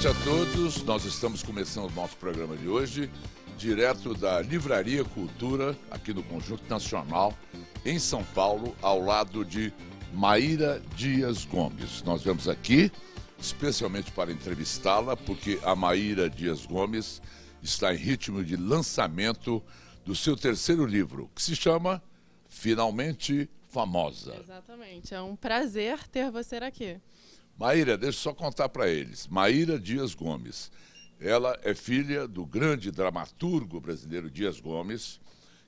noite a todos. Nós estamos começando o nosso programa de hoje, direto da Livraria Cultura, aqui no Conjunto Nacional, em São Paulo, ao lado de Maíra Dias Gomes. Nós vemos aqui especialmente para entrevistá-la, porque a Maíra Dias Gomes está em ritmo de lançamento do seu terceiro livro, que se chama Finalmente Famosa. Exatamente. É um prazer ter você aqui. Maíra, deixa eu só contar para eles. Maíra Dias Gomes. Ela é filha do grande dramaturgo brasileiro Dias Gomes,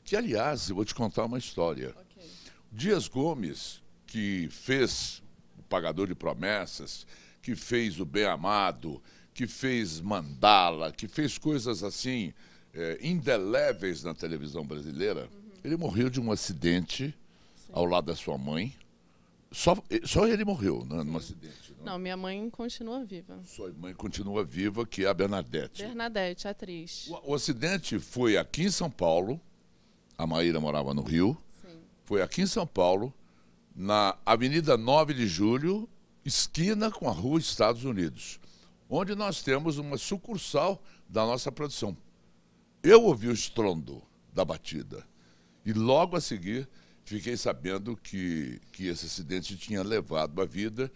que, aliás, eu vou te contar uma história. Okay. Dias Gomes, que fez o Pagador de Promessas, que fez o Bem Amado, que fez Mandala, que fez coisas assim é, indeléveis na televisão brasileira, uhum. ele morreu de um acidente Sim. ao lado da sua mãe. Só, só ele morreu no né, num acidente. Não? Né? não, minha mãe continua viva. Sua mãe continua viva, que é a Bernadette. Bernadette, atriz. O, o acidente foi aqui em São Paulo. A Maíra morava no Rio. Sim. Foi aqui em São Paulo, na Avenida 9 de Julho, esquina com a Rua Estados Unidos, onde nós temos uma sucursal da nossa produção. Eu ouvi o estrondo da batida e logo a seguir fiquei sabendo que, que esse acidente tinha levado a vida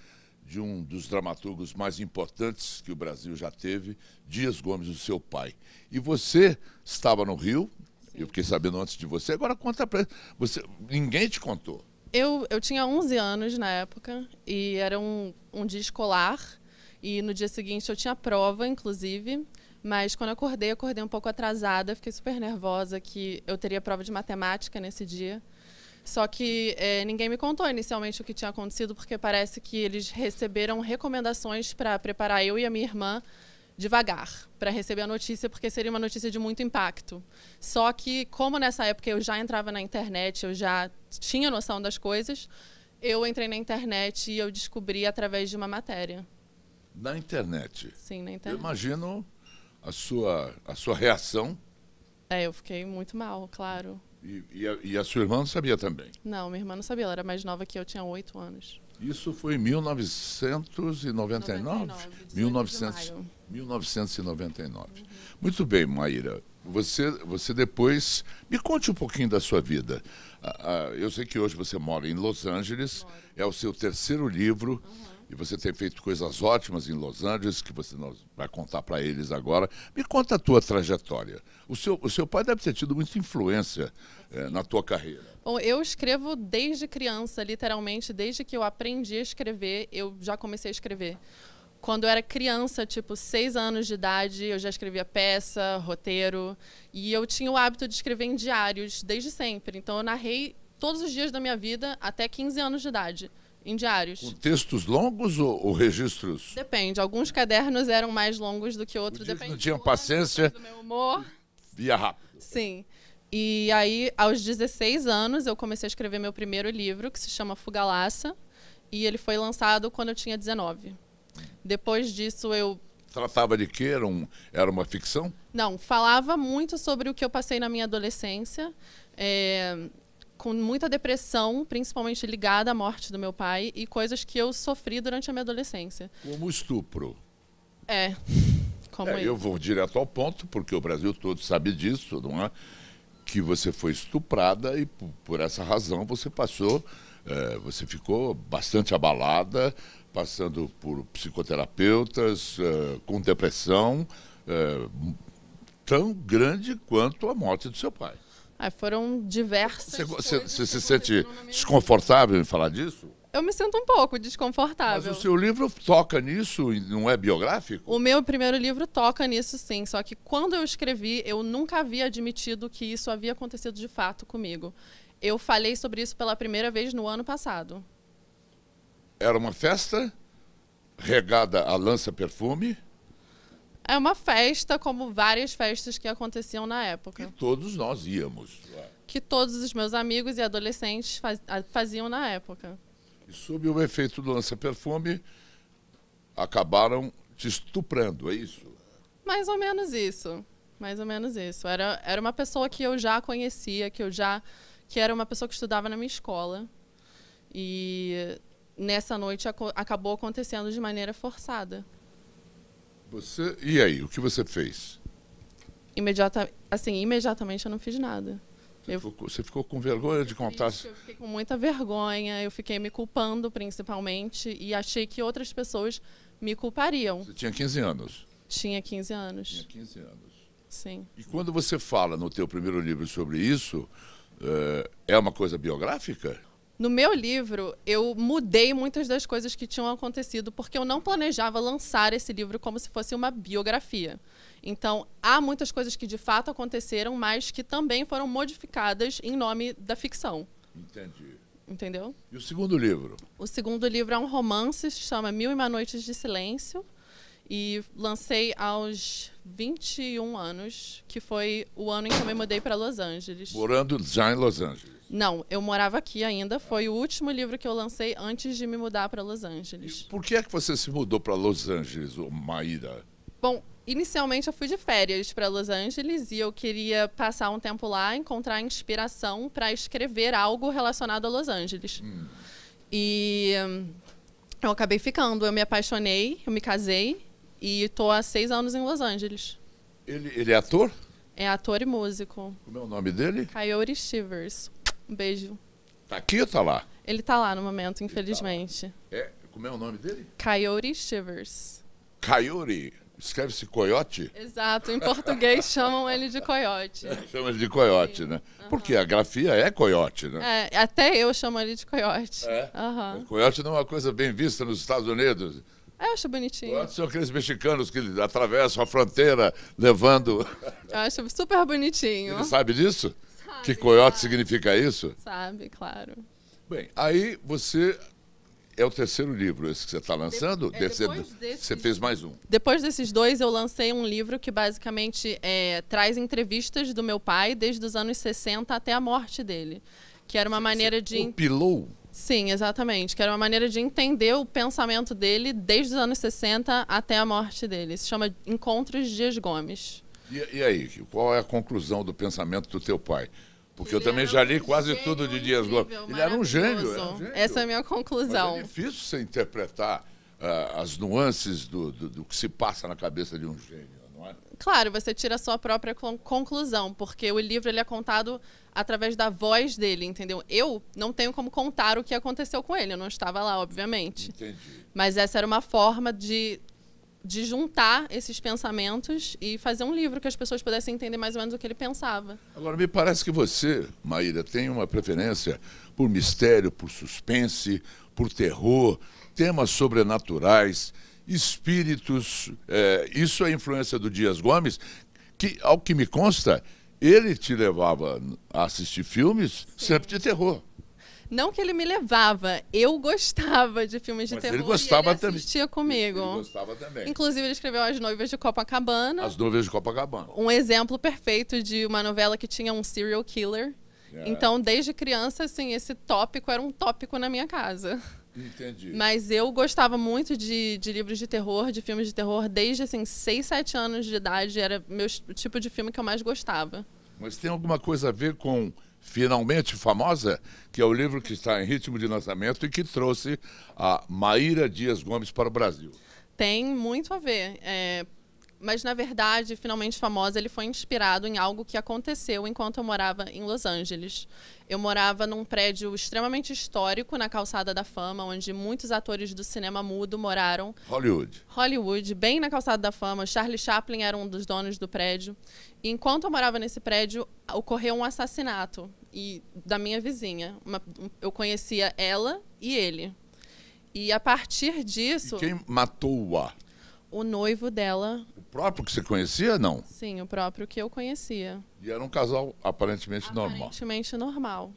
de um dos dramaturgos mais importantes que o Brasil já teve, Dias Gomes, o seu pai. E você estava no Rio, Sim. eu fiquei sabendo antes de você, agora conta para você. Ninguém te contou. Eu, eu tinha 11 anos na época e era um, um dia escolar e no dia seguinte eu tinha prova, inclusive. Mas quando eu acordei, acordei um pouco atrasada, fiquei super nervosa que eu teria prova de matemática nesse dia. Só que é, ninguém me contou inicialmente o que tinha acontecido, porque parece que eles receberam recomendações para preparar eu e a minha irmã devagar para receber a notícia, porque seria uma notícia de muito impacto. Só que, como nessa época eu já entrava na internet, eu já tinha noção das coisas, eu entrei na internet e eu descobri através de uma matéria. Na internet? Sim, na internet. Eu imagino a sua, a sua reação. É, eu fiquei muito mal, claro. E, e, a, e, a, sua irmã não sabia também? Não, minha irmã não sabia. Ela era mais nova que eu, tinha oito anos. Isso foi em 1999? 99, 1900, 1999. Uhum. Muito bem, Maíra. Você, você depois. Me conte um pouquinho da sua vida. Ah, ah, eu sei que hoje você mora em Los Angeles, Moro. é o seu terceiro livro. Uhum. E você tem feito coisas ótimas em Los Angeles, que você vai contar para eles agora. Me conta a tua trajetória. O seu, o seu pai deve ter tido muita influência é, na tua carreira. Bom, eu escrevo desde criança, literalmente, desde que eu aprendi a escrever, eu já comecei a escrever. Quando eu era criança, tipo seis anos de idade, eu já escrevia peça, roteiro, e eu tinha o hábito de escrever em diários desde sempre. Então eu narrei todos os dias da minha vida até 15 anos de idade. Em diários. Com textos longos ou, ou, registros? Depende. Alguns cadernos eram mais longos do que outros. Depende não tinham paciência. Do meu humor. Via rápido. Sim. E aí, aos 16 anos, eu comecei a escrever meu primeiro livro, que se chama Fugalaça. E ele foi lançado quando eu tinha 19. Depois disso, eu tratava de que Era, um, era uma ficção? Não, falava muito sobre o que eu passei na minha adolescência. É, com muita depressão, principalmente ligada à morte do meu pai e coisas que eu sofri durante a minha adolescência. Como estupro. É. Como é, eu vou direto ao ponto, porque o Brasil todo sabe disso, não é? Que você foi estuprada e por essa razão você passou, é, você ficou bastante abalada, passando por psicoterapeutas, é, com depressão, é, tão grande quanto a morte do seu pai. Ah, foram diversas. Você, você, se sente desconfortável em falar disso? Eu me sinto um pouco desconfortável. Mas o seu livro toca nisso e não é biográfico? O meu primeiro livro toca nisso, sim. Só que quando eu escrevi, eu nunca havia admitido que isso havia acontecido de fato comigo. Eu falei sobre isso pela primeira vez no ano passado. Era uma festa regada a lança-perfume é uma festa como várias festas que aconteciam na época. Que todos nós íamos. Que todos os meus amigos e adolescentes faziam na época. E sob o efeito do lança-perfume, acabaram te estuprando, é isso? Mais ou menos isso. Mais ou menos isso. Era, era uma pessoa que eu já conhecia, que eu já. que era uma pessoa que estudava na minha escola. E nessa noite ac acabou acontecendo de maneira forçada. Você e aí, o que você fez? Imediata, assim, imediatamente eu não fiz nada. Você, eu, ficou, você ficou, com vergonha de contar? Eu fiquei com muita vergonha, eu fiquei me culpando principalmente e achei que outras pessoas me culpariam. Você tinha 15 anos? Tinha 15 anos. Tinha 15 anos. Sim. E quando você fala no teu primeiro livro sobre isso, eh, é uma coisa biográfica? No meu livro, eu mudei muitas das coisas que tinham acontecido porque eu não planejava lançar esse livro como se fosse uma biografia. Então, há muitas coisas que de fato aconteceram, mas que também foram modificadas em nome da ficção. Entendi. Entendeu? E o segundo livro? O segundo livro é um romance, se chama Mil e Uma Noites de Silêncio. E lancei aos 21 anos, que foi o ano em que eu me mudei para Los Angeles. Morando já em Los Angeles? Não, eu morava aqui ainda. Foi o último livro que eu lancei antes de me mudar para Los Angeles. E por que é que você se mudou para Los Angeles, Maíra? Bom, inicialmente eu fui de férias para Los Angeles e eu queria passar um tempo lá, encontrar inspiração para escrever algo relacionado a Los Angeles. Hum. E hum, eu acabei ficando, eu me apaixonei, eu me casei e tô há seis anos em Los Angeles. Ele, ele é ator? É ator e músico. Como é o nome dele? Kyori Shivers. Um beijo. Tá aqui ou tá lá? Ele tá lá no momento, tá infelizmente. Tá é, como é o nome dele? Kyori Shivers. Kyori? Escreve-se coiote? Exato, em português chamam ele de coiote. Chamam é, chama ele de coiote, né? Uhum. Porque a grafia é coiote, né? É, até eu chamo ele de coiote. É? Uhum. Coiote não é uma coisa bem vista nos Estados Unidos. Eu acho bonitinho. Eu acho são aqueles mexicanos que atravessam a fronteira levando. Eu acho super bonitinho. Ele sabe disso? Sabe, que coiote significa isso? Sabe, claro. Bem, aí você. É o terceiro livro esse que você está lançando? De, é, depois desses dois, você fez mais um. Depois desses dois, eu lancei um livro que basicamente é, traz entrevistas do meu pai desde os anos 60 até a morte dele. Que era uma você maneira de. Compilou Sim, exatamente. Que era uma maneira de entender o pensamento dele desde os anos 60 até a morte dele. Se chama Encontros Dias Gomes. E, e aí, qual é a conclusão do pensamento do teu pai? Porque ele eu também já li um quase tudo de Dias Gomes. Ele era um, gênio, era um gênio. Essa é a minha conclusão. Mas é difícil você interpretar uh, as nuances do, do, do que se passa na cabeça de um gênio claro, você tira a sua própria conclusão, porque o livro ele é contado através da voz dele, entendeu? Eu não tenho como contar o que aconteceu com ele, eu não estava lá, obviamente. Entendi. Mas essa era uma forma de, de juntar esses pensamentos e fazer um livro que as pessoas pudessem entender mais ou menos o que ele pensava. Agora, me parece que você, Maíra, tem uma preferência por mistério, por suspense, por terror, temas sobrenaturais espíritos. É, isso é a influência do Dias Gomes, que, ao que me consta, ele te levava a assistir filmes Sim. sempre de terror. Não que ele me levava, eu gostava de filmes de Mas terror. Ele gostava ele também. Assistia comigo. Ele gostava também. Inclusive, ele escreveu As Noivas de Copacabana. As Noivas de Copacabana. Um exemplo perfeito de uma novela que tinha um serial killer. É. Então, desde criança, assim, esse tópico era um tópico na minha casa. Entendi. Mas eu gostava muito de, de livros de terror, de filmes de terror, desde assim, 6, 7 anos de idade. Era meu tipo de filme que eu mais gostava. Mas tem alguma coisa a ver com Finalmente Famosa, que é o livro que está em ritmo de lançamento e que trouxe a Maíra Dias Gomes para o Brasil. Tem muito a ver. É, mas, na verdade, Finalmente Famosa, ele foi inspirado em algo que aconteceu enquanto eu morava em Los Angeles. Eu morava num prédio extremamente histórico na Calçada da Fama, onde muitos atores do cinema mudo moraram. Hollywood. Hollywood, bem na Calçada da Fama. Charlie Chaplin era um dos donos do prédio. E enquanto eu morava nesse prédio, ocorreu um assassinato e da minha vizinha. Uma, eu conhecia ela e ele. E a partir disso. E quem matou-a? O noivo dela próprio que você conhecia, não? Sim, o próprio que eu conhecia. E era um casal aparentemente, normal. Aparentemente normal.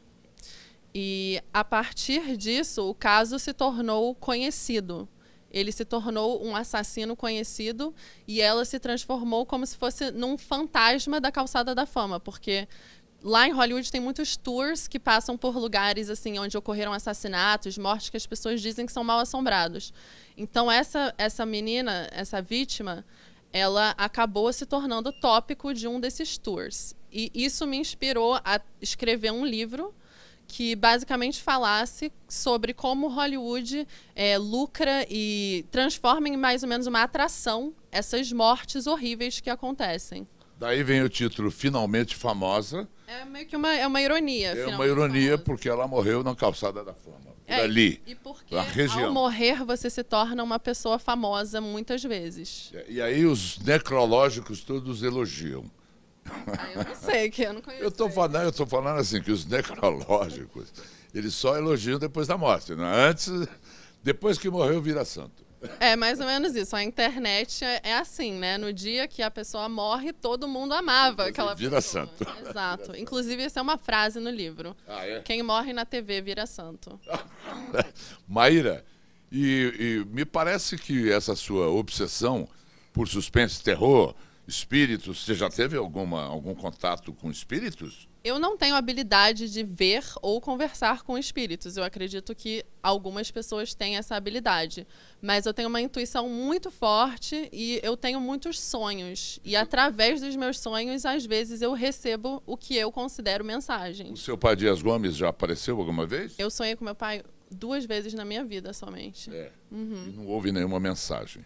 E a partir disso, o caso se tornou conhecido. Ele se tornou um assassino conhecido e ela se transformou como se fosse num fantasma da calçada da fama, porque lá em Hollywood tem muitos tours que passam por lugares assim onde ocorreram assassinatos, mortes que as pessoas dizem que são mal assombrados. Então essa essa menina, essa vítima, ela acabou se tornando tópico de um desses tours. E isso me inspirou a escrever um livro que basicamente falasse sobre como Hollywood é, lucra e transforma em mais ou menos uma atração essas mortes horríveis que acontecem. Daí vem o título Finalmente Famosa. É meio que uma, é uma ironia. É uma ironia famosa. porque ela morreu na calçada da fama é, ali. E porque ao morrer você se torna uma pessoa famosa muitas vezes. É, e aí os necrológicos todos elogiam. Ah, eu não sei, que eu não conheço. Eu estou falando, eu falando assim, que os necrológicos, eles só elogiam depois da morte. Né? Antes, depois que morreu, vira santo. É mais ou menos isso. A internet é, é assim, né? No dia que a pessoa morre, todo mundo amava Inclusive, aquela vira pessoa. Santo. Exato. Inclusive, essa é uma frase no livro. Ah, é? Quem morre na TV vira santo. Maíra, e, e me parece que essa sua obsessão por suspense, terror, espíritos, você já teve alguma, algum contato com espíritos? Eu não tenho habilidade de ver ou conversar com espíritos. Eu acredito que algumas pessoas têm essa habilidade. Mas eu tenho uma intuição muito forte e eu tenho muitos sonhos. E através dos meus sonhos, às vezes, eu recebo o que eu considero mensagem. O seu pai Dias Gomes já apareceu alguma vez? Eu sonhei com meu pai duas vezes na minha vida somente. É. Uhum. E não houve nenhuma mensagem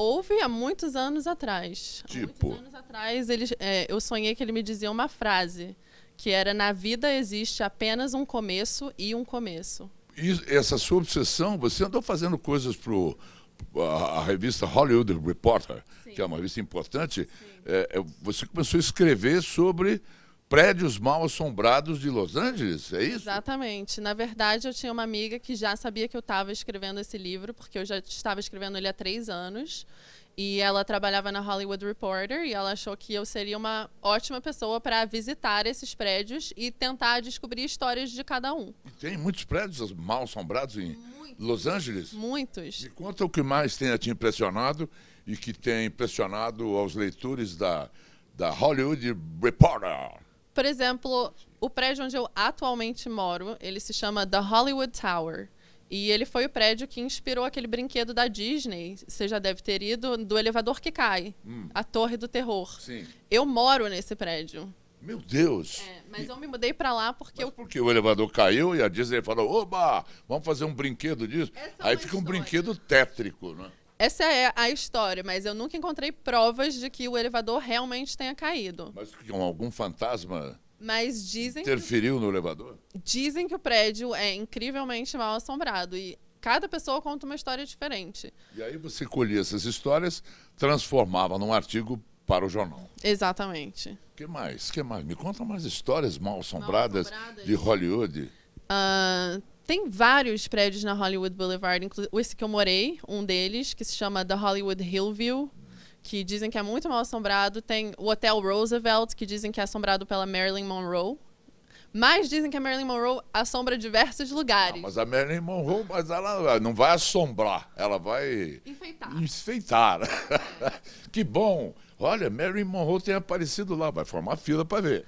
houve há muitos anos atrás. Tipo? Há muitos anos atrás, ele, é, eu sonhei que ele me dizia uma frase que era na vida existe apenas um começo e um começo. E essa sua obsessão, você andou fazendo coisas para a, revista Hollywood Reporter, Sim. que é uma revista importante. É, é, você começou a escrever sobre prédios mal assombrados de Los Angeles, é isso? Exatamente. Na verdade, eu tinha uma amiga que já sabia que eu estava escrevendo esse livro, porque eu já estava escrevendo ele há três anos. E ela trabalhava na Hollywood Reporter e ela achou que eu seria uma ótima pessoa para visitar esses prédios e tentar descobrir histórias de cada um. E tem muitos prédios mal assombrados em muitos, Los Angeles? Muitos. Me conta o que mais tenha te impressionado e que tenha impressionado aos leitores da, da Hollywood Reporter. Por exemplo, o prédio onde eu atualmente moro, ele se chama The Hollywood Tower. E ele foi o prédio que inspirou aquele brinquedo da Disney, você já deve ter ido, do elevador que cai, hum. a Torre do Terror. Sim. Eu moro nesse prédio. Meu Deus! É, mas e... eu me mudei para lá porque mas eu. Porque o elevador caiu e a Disney falou: oba, vamos fazer um brinquedo disso. É Aí fica história. um brinquedo tétrico, né? Essa é a história, mas eu nunca encontrei provas de que o elevador realmente tenha caído. Mas algum fantasma mas dizem. Interferiu no elevador? Dizem que o prédio é incrivelmente mal assombrado. E cada pessoa conta uma história diferente. E aí você colhia essas histórias, transformava num artigo para o jornal. Exatamente. que mais? que mais? Me conta mais histórias mal assombradas, mal -assombradas. de Hollywood. Uh, tem vários prédios na Hollywood Boulevard, esse que eu morei, um deles, que se chama The Hollywood Hillview que dizem que é muito mal assombrado. Tem o Hotel Roosevelt, que dizem que é assombrado pela Marilyn Monroe. Mas dizem que a Marilyn Monroe assombra diversos lugares. Ah, mas a Marilyn Monroe, mas ela não vai assombrar, ela vai enfeitar. enfeitar. que bom. Olha, Marilyn Monroe tem aparecido lá, vai formar fila para ver.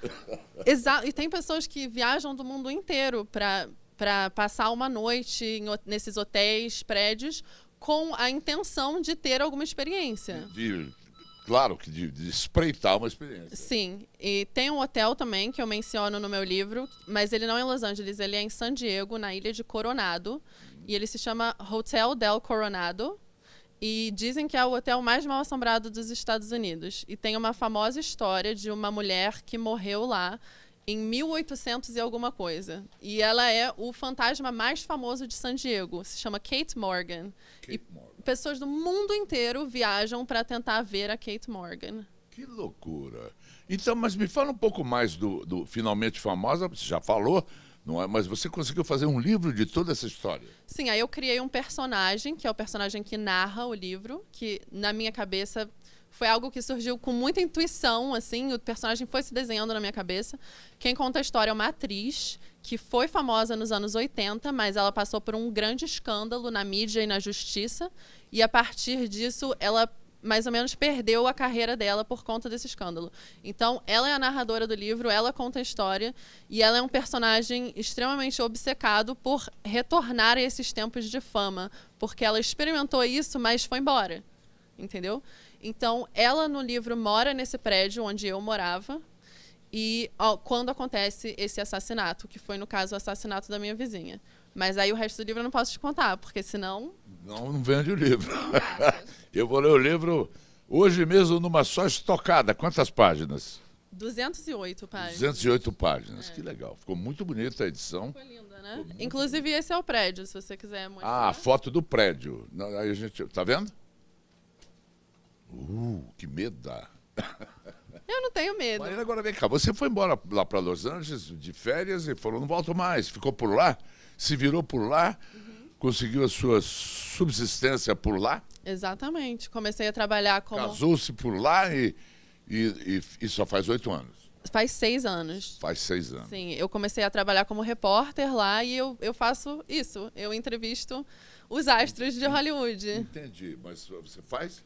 Exato. E tem pessoas que viajam do mundo inteiro para para passar uma noite em, nesses hotéis, prédios, com a intenção de ter alguma experiência. De, de claro, que de, de espreitar uma experiência. Sim. E tem um hotel também que eu menciono no meu livro, mas ele não é em Los Angeles, ele é em San Diego, na ilha de Coronado. Hum. E ele se chama Hotel del Coronado. E dizem que é o hotel mais mal assombrado dos Estados Unidos. E tem uma famosa história de uma mulher que morreu lá em 1800 e alguma coisa. E ela é o fantasma mais famoso de San Diego. Se chama Kate Morgan. Kate e Morgan. pessoas do mundo inteiro viajam para tentar ver a Kate Morgan. Que loucura. Então, mas me fala um pouco mais do, do Finalmente Famosa, você já falou, não é? Mas você conseguiu fazer um livro de toda essa história? Sim, aí eu criei um personagem, que é o personagem que narra o livro, que na minha cabeça foi algo que surgiu com muita intuição, assim, o personagem foi se desenhando na minha cabeça. Quem conta a história é uma atriz que foi famosa nos anos 80, mas ela passou por um grande escândalo na mídia e na justiça, e a partir disso ela mais ou menos perdeu a carreira dela por conta desse escândalo. Então, ela é a narradora do livro, ela conta a história e ela é um personagem extremamente obcecado por retornar a esses tempos de fama, porque ela experimentou isso, mas foi embora. Entendeu? Então, ela no livro mora nesse prédio onde eu morava. E ó, quando acontece esse assassinato, que foi, no caso, o assassinato da minha vizinha. Mas aí o resto do livro eu não posso te contar, porque senão. Não, não vende o livro. eu vou ler o livro hoje mesmo numa só estocada. Quantas páginas? 208 páginas. 208 páginas, é. que legal. Ficou muito bonita a edição. Ficou linda, né? Inclusive, esse é o prédio, se você quiser Muito Ah, a foto do prédio. Aí a gente. Tá vendo? Uh, que medo dá. Eu não tenho medo. Marina, agora vem cá. Você foi embora lá para Los Angeles de férias e falou, não volto mais. Ficou por lá, se virou por lá, uhum. conseguiu a sua subsistência por lá. Exatamente. Comecei a trabalhar como... Casou-se por lá e, e, e, e só faz oito anos. Faz seis anos. Faz seis anos. Sim, eu comecei a trabalhar como repórter lá e eu, eu faço isso. Eu entrevisto os astros de Hollywood. Entendi, mas você faz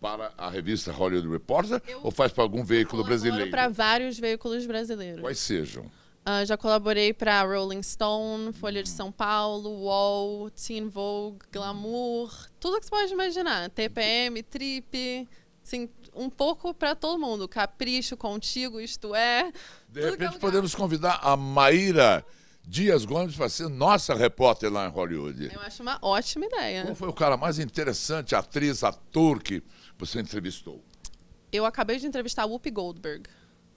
para a revista Hollywood Reporter eu ou faz para algum veículo brasileiro? Para vários veículos brasileiros. Quais sejam? Uh, já colaborei para Rolling Stone, Folha de São Paulo, Wall, Teen Vogue, Glamour, tudo que você pode imaginar. TPM, Trip, assim, um pouco para todo mundo. Capricho, Contigo, Isto É. De repente podemos convidar a Maíra Dias Gomes vai ser nossa repórter lá em Hollywood. Eu acho uma ótima ideia. Qual foi o cara mais interessante, atriz, ator que você entrevistou? Eu acabei de entrevistar a Whoopi Goldberg.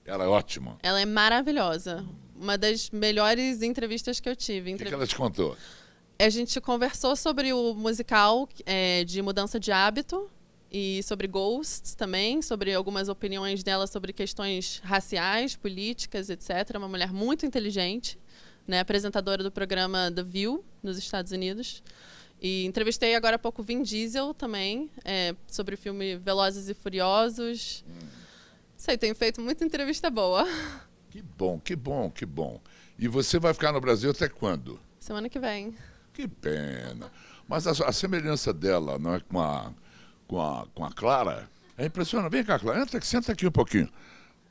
Ela é ótima. Ela é maravilhosa. Uma das melhores entrevistas que eu tive. O Entrev... que, que ela te contou? A gente conversou sobre o musical é, de mudança de hábito e sobre Ghosts também, sobre algumas opiniões dela sobre questões raciais, políticas, etc. Uma mulher muito inteligente né, apresentadora do programa The View, nos Estados Unidos. E entrevistei agora há pouco Vin Diesel também, é, sobre o filme Velozes e Furiosos. Hum. Sei, tenho feito muita entrevista boa. Que bom, que bom, que bom. E você vai ficar no Brasil até quando? Semana que vem. Que pena. Mas a, a semelhança dela não é, com, a, com, a, com a Clara é impressionante. Vem cá, Clara, entra senta aqui um pouquinho.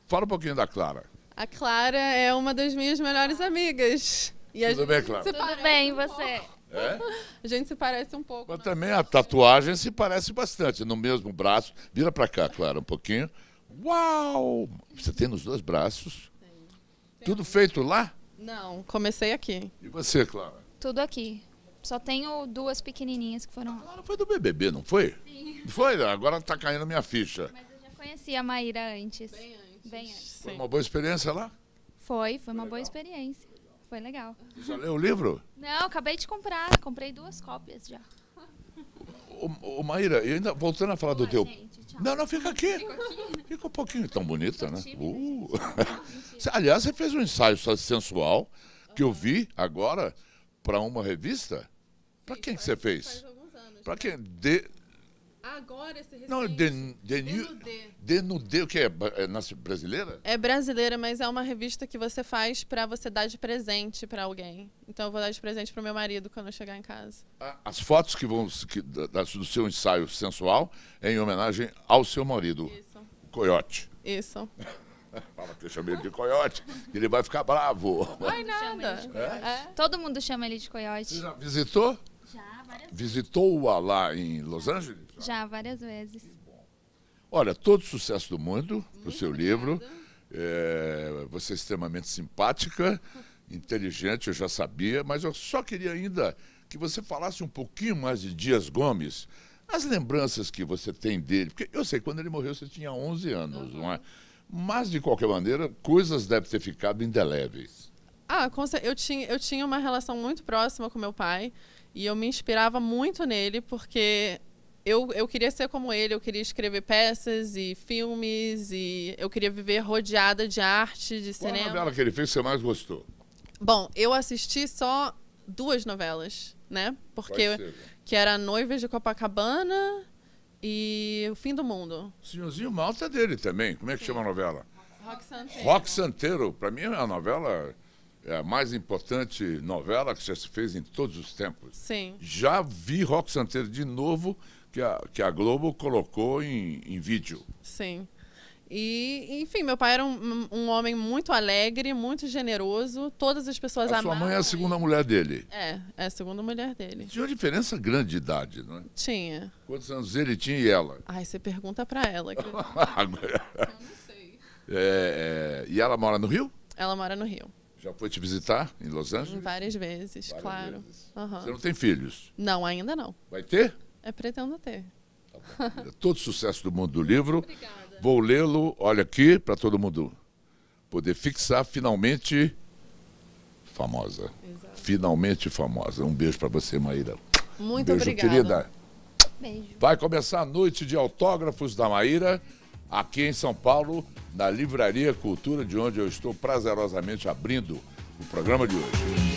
Fala um pouquinho da Clara. A Clara é uma das minhas melhores amigas. E Tudo bem, Clara? Tudo bem, você? É? A gente se parece um pouco. Mas né? também a tatuagem se parece bastante. No mesmo braço. Vira para cá, Clara, um pouquinho. Uau! Você tem nos dois braços. Tem. Tudo feito lá? Não, comecei aqui. E você, Clara? Tudo aqui. Só tenho duas pequenininhas que foram. Clara foi do BBB, não foi? Sim. Foi? Agora tá caindo minha ficha. Mas eu já conhecia a Maíra antes. Bem antes. Bem antes. Foi uma boa experiência lá? Foi, foi, foi uma legal. boa experiência. Foi legal. Já leu o livro? Não, acabei de comprar. Comprei duas cópias já. Ô, ô Maíra, e ainda, voltando a falar do teu. Gente, não, não, fica aqui. aqui. Fica um pouquinho tão bonita, né? Tímida, uh. Aliás, você fez um ensaio sensual que eu vi agora para uma revista. Para quem que você faz fez? Para quem? De... Agora esse recente. Não, den, denu, denudê. Denudê, o que é? É brasileira? É brasileira, mas é uma revista que você faz para você dar de presente para alguém. Então eu vou dar de presente para meu marido quando eu chegar em casa. As fotos que vão que, da, do seu ensaio sensual é em homenagem ao seu marido. Isso. coiote. Isso. Fala que eu chamei ele de coiote, que ele vai ficar bravo. Vai nada. É? É. Todo mundo chama ele de coiote. Você já visitou? Visitou-a lá em Los Angeles? Já, várias vezes. Olha, todo sucesso do mundo para o seu obrigado. livro. É, você é extremamente simpática, inteligente, eu já sabia, mas eu só queria ainda que você falasse um pouquinho mais de Dias Gomes, as lembranças que você tem dele, porque eu sei quando ele morreu você tinha 11 anos, uhum. não é? Uhum. Mas de qualquer maneira, coisas devem ter ficado indeléveis. Ah, eu tinha, eu tinha uma relação muito próxima com meu pai e eu me inspirava muito nele porque eu, eu queria ser como ele, eu queria escrever peças e filmes e eu queria viver rodeada de arte, de Qual cinema. Qual novela que ele fez você mais gostou? Bom, eu assisti só duas novelas, né? Porque ser, né? que era Noivas de Copacabana e O Fim do Mundo. Senhorzinho Malta é dele também. Como é que Sim. chama a novela? Rock Santeiro. Rock Santeiro, para mim é uma novela é a mais importante novela que já se fez em todos os tempos. Sim. Já vi Rock Santeiro de novo, que a, que a Globo colocou em, em vídeo. Sim. E, enfim, meu pai era um, um, homem muito alegre, muito generoso. Todas as pessoas amavam. Sua mãe é a segunda mulher dele. É, é a segunda mulher dele. Tinha uma diferença grande de idade, não é? Tinha. Quantos anos ele tinha e ela? Ai, você pergunta para ela. Que... Eu não sei. É, é... e ela mora no Rio? Ela mora no Rio. Já foi te visitar em Los Angeles? Várias vezes, Várias claro. Vezes. Uhum. Você não tem filhos? Não, ainda não. Vai ter? É, pretendo ter. Tá todo sucesso do mundo do livro. Obrigada. Vou lê-lo, olha aqui, para todo mundo poder fixar finalmente famosa. Exato. Finalmente famosa. Um beijo para você, Maíra. Muito um beijo, obrigada. querida. Beijo. Vai começar a noite de autógrafos da Maíra aqui em São Paulo, na Livraria Cultura, de onde eu estou prazerosamente abrindo o programa de hoje.